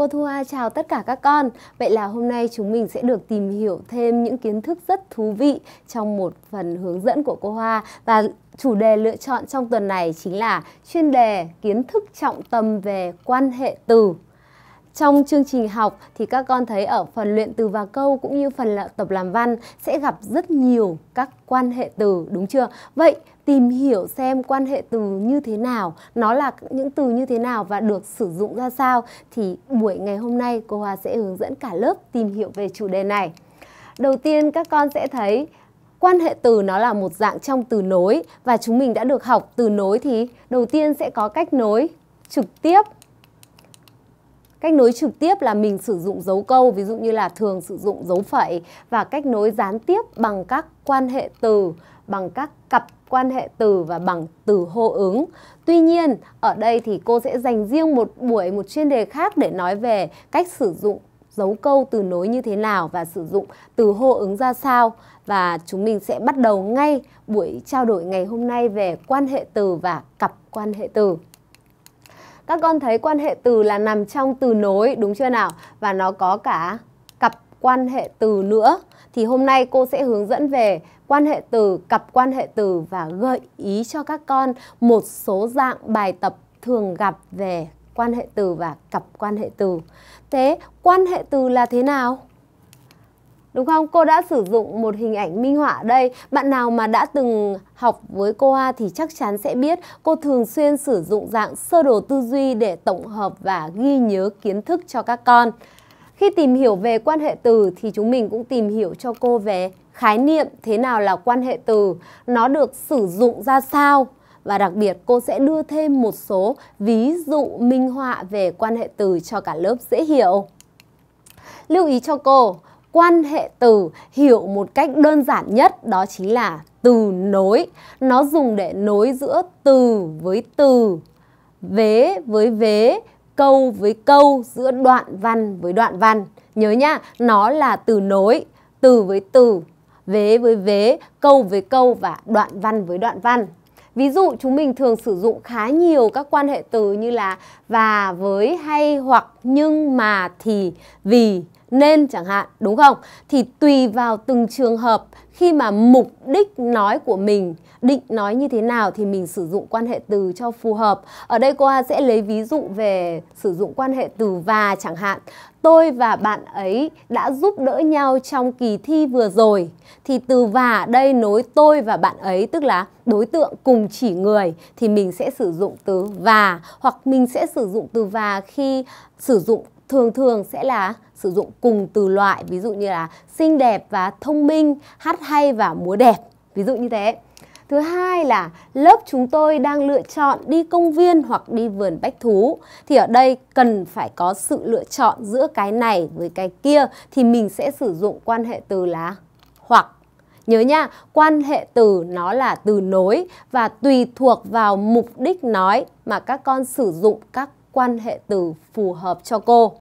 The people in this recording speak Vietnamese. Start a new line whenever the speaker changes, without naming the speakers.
Cô Thu Hoa chào tất cả các con. Vậy là hôm nay chúng mình sẽ được tìm hiểu thêm những kiến thức rất thú vị trong một phần hướng dẫn của cô Hoa và chủ đề lựa chọn trong tuần này chính là chuyên đề kiến thức trọng tâm về quan hệ từ. Trong chương trình học thì các con thấy ở phần luyện từ và câu cũng như phần là tập làm văn sẽ gặp rất nhiều các quan hệ từ đúng chưa? Vậy tìm hiểu xem quan hệ từ như thế nào, nó là những từ như thế nào và được sử dụng ra sao thì buổi ngày hôm nay cô Hoa sẽ hướng dẫn cả lớp tìm hiểu về chủ đề này. Đầu tiên các con sẽ thấy quan hệ từ nó là một dạng trong từ nối và chúng mình đã được học từ nối thì đầu tiên sẽ có cách nối trực tiếp cách nối trực tiếp là mình sử dụng dấu câu ví dụ như là thường sử dụng dấu phẩy và cách nối gián tiếp bằng các quan hệ từ bằng các cặp quan hệ từ và bằng từ hô ứng. Tuy nhiên, ở đây thì cô sẽ dành riêng một buổi một chuyên đề khác để nói về cách sử dụng dấu câu từ nối như thế nào và sử dụng từ hô ứng ra sao và chúng mình sẽ bắt đầu ngay buổi trao đổi ngày hôm nay về quan hệ từ và cặp quan hệ từ. Các con thấy quan hệ từ là nằm trong từ nối đúng chưa nào? Và nó có cả cặp quan hệ từ nữa. Thì hôm nay cô sẽ hướng dẫn về quan hệ từ, cặp quan hệ từ và gợi ý cho các con một số dạng bài tập thường gặp về quan hệ từ và cặp quan hệ từ. Thế quan hệ từ là thế nào? Đúng không? Cô đã sử dụng một hình ảnh minh họa đây. Bạn nào mà đã từng học với cô A thì chắc chắn sẽ biết cô thường xuyên sử dụng dạng sơ đồ tư duy để tổng hợp và ghi nhớ kiến thức cho các con. Khi tìm hiểu về quan hệ từ thì chúng mình cũng tìm hiểu cho cô về khái niệm thế nào là quan hệ từ, nó được sử dụng ra sao và đặc biệt cô sẽ đưa thêm một số ví dụ minh họa về quan hệ từ cho cả lớp dễ hiểu. Lưu ý cho cô, quan hệ từ hiểu một cách đơn giản nhất đó chính là từ nối. Nó dùng để nối giữa từ với từ, vế với vế, câu với câu, giữa đoạn văn với đoạn văn. Nhớ nhá, nó là từ nối, từ với từ, vế với vế, câu với câu và đoạn văn với đoạn văn. Ví dụ chúng mình thường sử dụng khá nhiều các quan hệ từ như là và với hay hoặc nhưng mà thì vì nên chẳng hạn đúng không thì tùy vào từng trường hợp khi mà mục đích nói của mình định nói như thế nào thì mình sử dụng quan hệ từ cho phù hợp ở đây cô A sẽ lấy ví dụ về sử dụng quan hệ từ và chẳng hạn tôi và bạn ấy đã giúp đỡ nhau trong kỳ thi vừa rồi thì từ và đây nối tôi và bạn ấy tức là đối tượng cùng chỉ người thì mình sẽ sử dụng từ và hoặc mình sẽ sử dụng từ và khi sử dụng thường thường sẽ là sử dụng cùng từ loại ví dụ như là xinh đẹp và thông minh hát hay và múa đẹp ví dụ như thế Thứ hai là lớp chúng tôi đang lựa chọn đi công viên hoặc đi vườn bách thú thì ở đây cần phải có sự lựa chọn giữa cái này với cái kia thì mình sẽ sử dụng quan hệ từ là hoặc. Nhớ nha, quan hệ từ nó là từ nối và tùy thuộc vào mục đích nói mà các con sử dụng các quan hệ từ phù hợp cho cô.